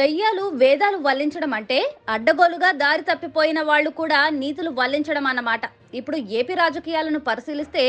దయ్యాలు వేదాలు వల్లించడం అంటే అడ్డగోలుగా దారి తప్పిపోయిన వాళ్ళు కూడా నీతులు వల్లించడం అన్నమాట ఇప్పుడు ఏపీ రాజకీయాలను పరిశీలిస్తే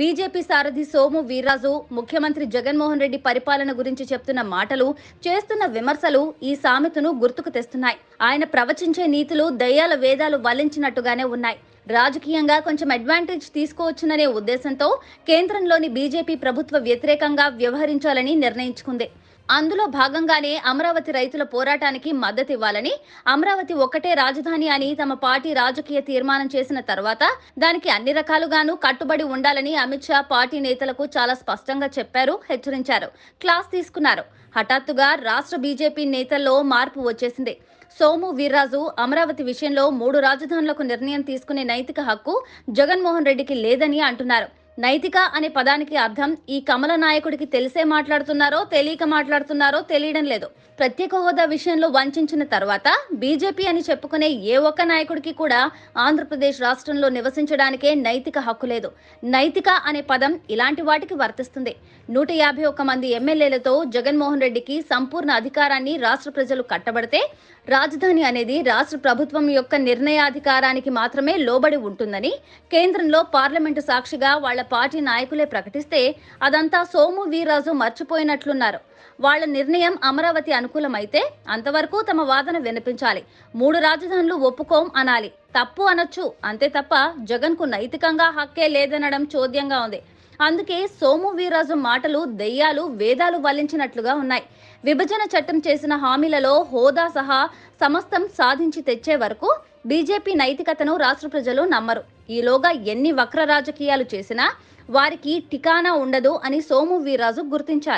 బీజేపీ సారథి సోము వీర్రాజు ముఖ్యమంత్రి జగన్మోహన్ రెడ్డి పరిపాలన గురించి చెప్తున్న మాటలు చేస్తున్న విమర్శలు ఈ సామెతను గుర్తుకు తెస్తున్నాయి ఆయన ప్రవచించే నీతులు దయ్యాల వేదాలు వల్లించినట్టుగానే ఉన్నాయి రాజకీయంగా కొంచెం అడ్వాంటేజ్ తీసుకోవచ్చుననే ఉద్దేశంతో కేంద్రంలోని బీజేపీ ప్రభుత్వ వ్యతిరేకంగా వ్యవహరించాలని నిర్ణయించుకుంది అందులో భాగంగానే అమరావతి రైతుల పోరాటానికి మద్దతు ఇవ్వాలని అమరావతి ఒక్కటే రాజధాని అని తమ పార్టీ రాజకీయ తీర్మానం చేసిన తర్వాత దానికి అన్ని రకాలుగాను కట్టుబడి ఉండాలని అమిత్ షా పార్టీ నేతలకు చాలా స్పష్టంగా చెప్పారు హెచ్చరించారు క్లాస్ తీసుకున్నారు హఠాత్తుగా రాష్ట్ర బీజేపీ నేతల్లో మార్పు వచ్చేసింది సోము వీర్రాజు అమరావతి విషయంలో మూడు రాజధానులకు నిర్ణయం తీసుకునే నైతిక హక్కు జగన్మోహన్ రెడ్డికి లేదని అంటున్నారు నైతిక అనే పదానికి అర్థం ఈ కమల నాయకుడికి తెలిసే మాట్లాడుతున్నారో తెలియక మాట్లాడుతున్నారో తెలియడం లేదు ప్రత్యేక హోదా విషయంలో వంచిన తర్వాత బీజేపీ అని చెప్పుకునే ఏ ఒక్క నాయకుడికి కూడా ఆంధ్రప్రదేశ్ రాష్ట్రంలో నివసించడానికే నైతిక హక్కు లేదు నైతిక అనే పదం ఇలాంటి వాటికి వర్తిస్తుంది నూట యాభై ఒక్క మంది ఎమ్మెల్యేలతో జగన్మోహన్ రెడ్డికి సంపూర్ణ అధికారాన్ని రాష్ట్ర ప్రజలు కట్టబడితే రాజధాని అనేది రాష్ట్ర ప్రభుత్వం యొక్క నిర్ణయాధికారానికి మాత్రమే లోబడి ఉంటుందని కేంద్రంలో పార్లమెంటు సాక్షిగా వాళ్ల పార్టీ నాయకులే ప్రకటిస్తే అదంతా సోము వీర్రాజు మర్చిపోయినట్లున్నారు వాళ్ల నిర్ణయం అమరావతి అనుకూలమైతే అంతవరకు తమ వాదన వినిపించాలి మూడు రాజధానులు ఒప్పుకోం అనాలి తప్పు అనొచ్చు అంతే తప్ప జగన్కు నైతికంగా హక్కే లేదనడం చోద్యంగా ఉంది అందుకే సోము వీర్రాజు మాటలు దెయ్యాలు వేదాలు వల్లించినట్లుగా ఉన్నాయి విభజన చట్టం చేసిన హామీలలో హోదా సహా సమస్తం సాధించి తెచ్చే వరకు బీజేపీ నైతికతను రాష్ట్ర ప్రజలు నమ్మరు ఈలోగా ఎన్ని వక్ర రాజకీయాలు చేసినా వారికి టికానా ఉండదు అని సోము వీర్రాజు గుర్తించాలి